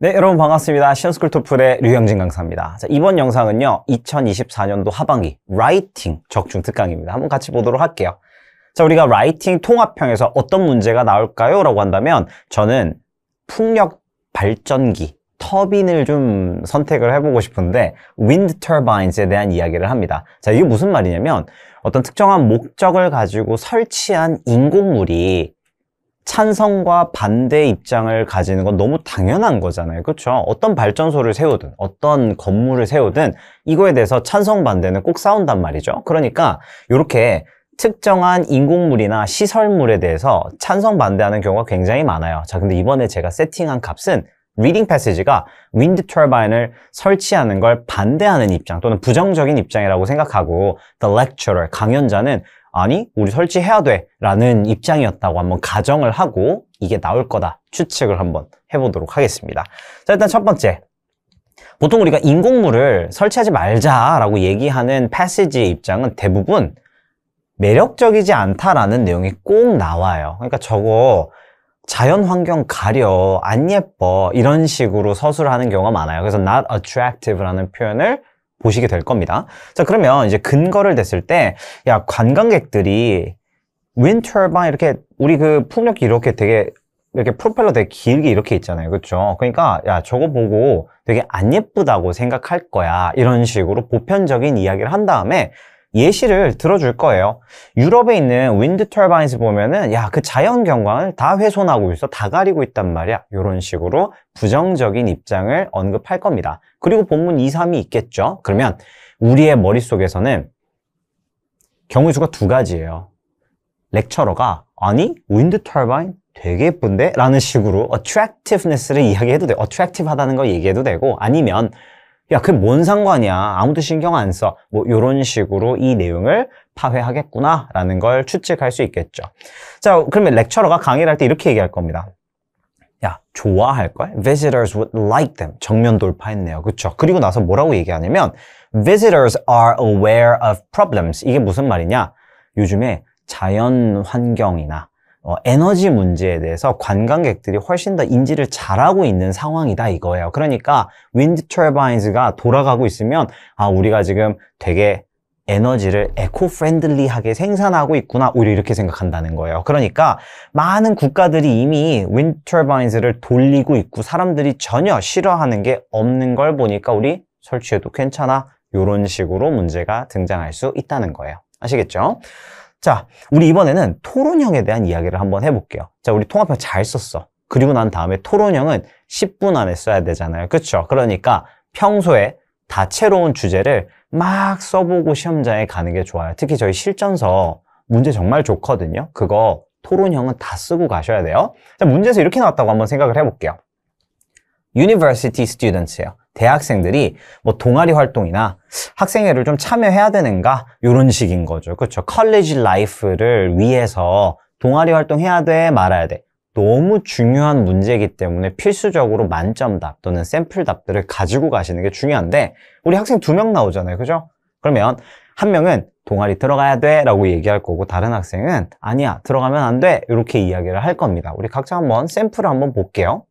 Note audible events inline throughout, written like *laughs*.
네, 여러분 반갑습니다. 시험스쿨 토플의 류영진 강사입니다. 자, 이번 영상은요, 2024년도 하반기 라이팅 적중 특강입니다. 한번 같이 보도록 할게요. 자, 우리가 라이팅 통합형에서 어떤 문제가 나올까요? 라고 한다면 저는 풍력 발전기 터빈을 좀 선택을 해보고 싶은데 윈드 터바인스에 대한 이야기를 합니다. 자, 이게 무슨 말이냐면 어떤 특정한 목적을 가지고 설치한 인공물이 찬성과 반대 입장을 가지는 건 너무 당연한 거잖아요. 그렇죠? 어떤 발전소를 세우든 어떤 건물을 세우든 이거에 대해서 찬성 반대는 꼭 싸운단 말이죠. 그러니까 이렇게 특정한 인공물이나 시설물에 대해서 찬성 반대하는 경우가 굉장히 많아요. 자, 근데 이번에 제가 세팅한 값은 리딩 패시지가 윈드 터바인을 설치하는 걸 반대하는 입장 또는 부정적인 입장이라고 생각하고 the lecturer, 강연자는 아니 우리 설치해야 돼 라는 입장이었다고 한번 가정을 하고 이게 나올 거다 추측을 한번 해보도록 하겠습니다 자 일단 첫 번째 보통 우리가 인공물을 설치하지 말자라고 얘기하는 패시지의 입장은 대부분 매력적이지 않다라는 내용이 꼭 나와요 그러니까 저거 자연 환경 가려, 안 예뻐 이런 식으로 서술하는 경우가 많아요 그래서 not attractive라는 표현을 보시게 될 겁니다. 자, 그러면 이제 근거를 댔을 때, 야, 관광객들이 윈터바 이렇게 우리 그 풍력기 이렇게 되게 이렇게 프로펠러 되게 길게 이렇게 있잖아요. 그렇죠? 그러니까 야 저거 보고 되게 안 예쁘다고 생각할 거야. 이런 식으로 보편적인 이야기를 한 다음에 예시를 들어줄 거예요. 유럽에 있는 윈드 털바인스 보면은 야 그 자연 경관을 다 훼손하고 있어 다 가리고 있단 말이야. 이런 식으로 부정적인 입장을 언급할 겁니다. 그리고 본문 2, 3이 있겠죠. 그러면 우리의 머릿속에서는 경우 수가 두 가지예요. 렉처러가 아니 윈드 털바인 되게 예쁜데? 라는 식으로 attractiveness를 이야기해도 돼. attractive하다는 걸 얘기해도 되고 아니면 야, 그게 뭔 상관이야. 아무도 신경 안 써. 뭐 이런 식으로 이 내용을 파회하겠구나라는 걸 추측할 수 있겠죠. 자, 그러면 렉처러가 강의를 할 때 이렇게 얘기할 겁니다. 야, 좋아할 걸? Visitors would like them. 정면 돌파했네요. 그렇죠? 그리고 나서 뭐라고 얘기하냐면 visitors are aware of problems. 이게 무슨 말이냐? 요즘에 자연 환경이나 어, 에너지 문제에 대해서 관광객들이 훨씬 더 인지를 잘하고 있는 상황이다 이거예요. 그러니까 윈드 터바인즈가 돌아가고 있으면 아 우리가 지금 되게 에너지를 에코 프렌들리하게 생산하고 있구나 오히려 이렇게 생각한다는 거예요 그러니까 많은 국가들이 이미 윈터바인즈를 트 돌리고 있고 사람들이 전혀 싫어하는 게 없는 걸 보니까 우리 설치해도 괜찮아 이런 식으로 문제가 등장할 수 있다는 거예요 아시겠죠? 자, 우리 이번에는 토론형에 대한 이야기를 한번 해볼게요. 자, 우리 통합형 잘 썼어. 그리고 난 다음에 토론형은 10분 안에 써야 되잖아요. 그렇죠? 그러니까 평소에 다채로운 주제를 막 써보고 시험장에 가는 게 좋아요. 특히 저희 실전서 문제 정말 좋거든요. 그거 토론형은 다 쓰고 가셔야 돼요. 자, 문제에서 이렇게 나왔다고 한번 생각을 해볼게요. University students예요. 대학생들이 뭐 동아리 활동이나 학생회를 좀 참여해야 되는가 이런 식인 거죠. 그렇죠. 컬리지 라이프를 위해서 동아리 활동해야 돼 말아야 돼. 너무 중요한 문제이기 때문에 필수적으로 만점답 또는 샘플답들을 가지고 가시는 게 중요한데 우리 학생 두 명 나오잖아요. 그죠? 그러면 한 명은 동아리 들어가야 돼 라고 얘기할 거고 다른 학생은 아니야 들어가면 안 돼 이렇게 이야기를 할 겁니다. 우리 각자 한번 샘플을 한번 볼게요.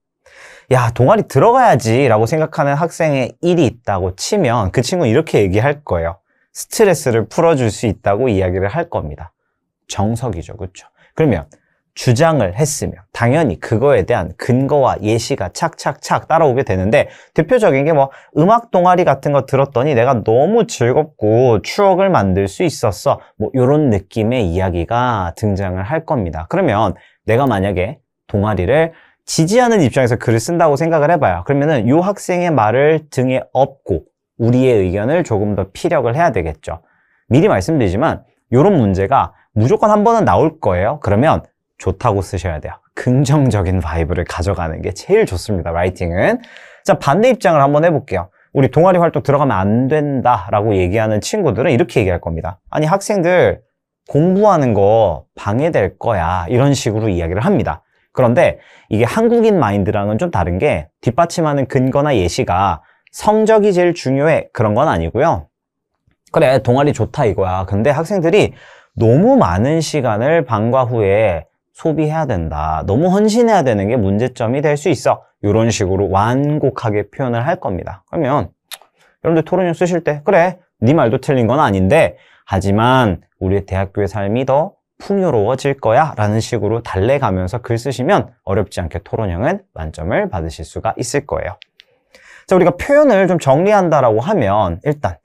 야 동아리 들어가야지 라고 생각하는 학생의 일이 있다고 치면 그 친구는 이렇게 얘기할 거예요 스트레스를 풀어줄 수 있다고 이야기를 할 겁니다 정석이죠 그렇죠 그러면 주장을 했으면 당연히 그거에 대한 근거와 예시가 착착착 따라오게 되는데 대표적인 게 뭐 음악 동아리 같은 거 들었더니 내가 너무 즐겁고 추억을 만들 수 있었어 뭐 이런 느낌의 이야기가 등장을 할 겁니다 그러면 내가 만약에 동아리를 지지하는 입장에서 글을 쓴다고 생각을 해봐요. 그러면은 요 학생의 말을 등에 업고 우리의 의견을 조금 더 피력을 해야 되겠죠. 미리 말씀드리지만 이런 문제가 무조건 한 번은 나올 거예요. 그러면 좋다고 쓰셔야 돼요. 긍정적인 바이브를 가져가는 게 제일 좋습니다. 라이팅은. 자, 반대 입장을 한번 해볼게요. 우리 동아리 활동 들어가면 안 된다라고 얘기하는 친구들은 이렇게 얘기할 겁니다. 아니 학생들 공부하는 거 방해될 거야 이런 식으로 이야기를 합니다. 그런데 이게 한국인 마인드랑은 좀 다른 게 뒷받침하는 근거나 예시가 성적이 제일 중요해 그런 건 아니고요. 그래 동아리 좋다 이거야. 근데 학생들이 너무 많은 시간을 방과 후에 소비해야 된다. 너무 헌신해야 되는 게 문제점이 될 수 있어. 이런 식으로 완곡하게 표현을 할 겁니다. 그러면 여러분들 토론형 쓰실 때 그래 네 말도 틀린 건 아닌데 하지만 우리 대학교의 삶이 더 풍요로워질 거야 라는 식으로 달래가면서 글 쓰시면 어렵지 않게 토론형은 만점을 받으실 수가 있을 거예요. 자, 우리가 표현을 좀 정리한다라고 하면 일단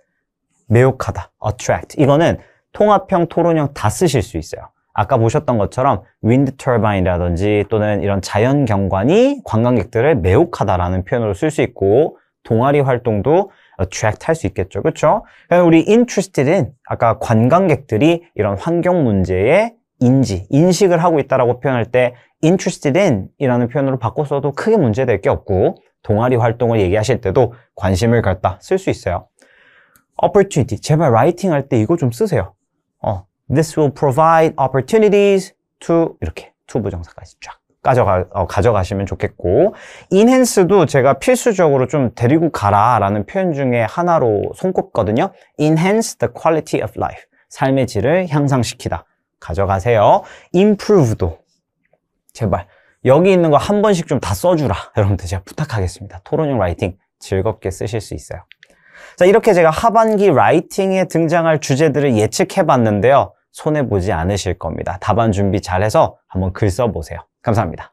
매혹하다, attract 이거는 통합형, 토론형 다 쓰실 수 있어요. 아까 보셨던 것처럼 윈드 터바인이라든지 또는 이런 자연 경관이 관광객들을 매혹하다라는 표현으로 쓸 수 있고 동아리 활동도 attract 할 수 있겠죠. 그렇죠? 우리 interested i 아까 관광객들이 이런 환경 문제에 인지, 인식을 하고 있다라고 표현할 때 interested in 이라는 표현으로 바꿔 써도 크게 문제될 게 없고 동아리 활동을 얘기하실 때도 관심을 갖다 쓸 수 있어요. opportunity 제발 라이팅 할때 이거 좀 쓰세요. 어, this will provide opportunities to 이렇게 to 부정사까지 쫙. 가져가, 어, 가져가시면 좋겠고 인핸스도 제가 필수적으로 좀 데리고 가라 라는 표현 중에 하나로 손꼽거든요 enhance the quality of life 삶의 질을 향상시키다 가져가세요 improve도 제발 여기 있는 거 한 번씩 좀 다 써주라 *laughs* 여러분들 제가 부탁하겠습니다 토론용 라이팅 즐겁게 쓰실 수 있어요 자 이렇게 제가 하반기 라이팅에 등장할 주제들을 예측해 봤는데요 손해보지 않으실 겁니다 답안 준비 잘해서 한번 글 써보세요 감사합니다.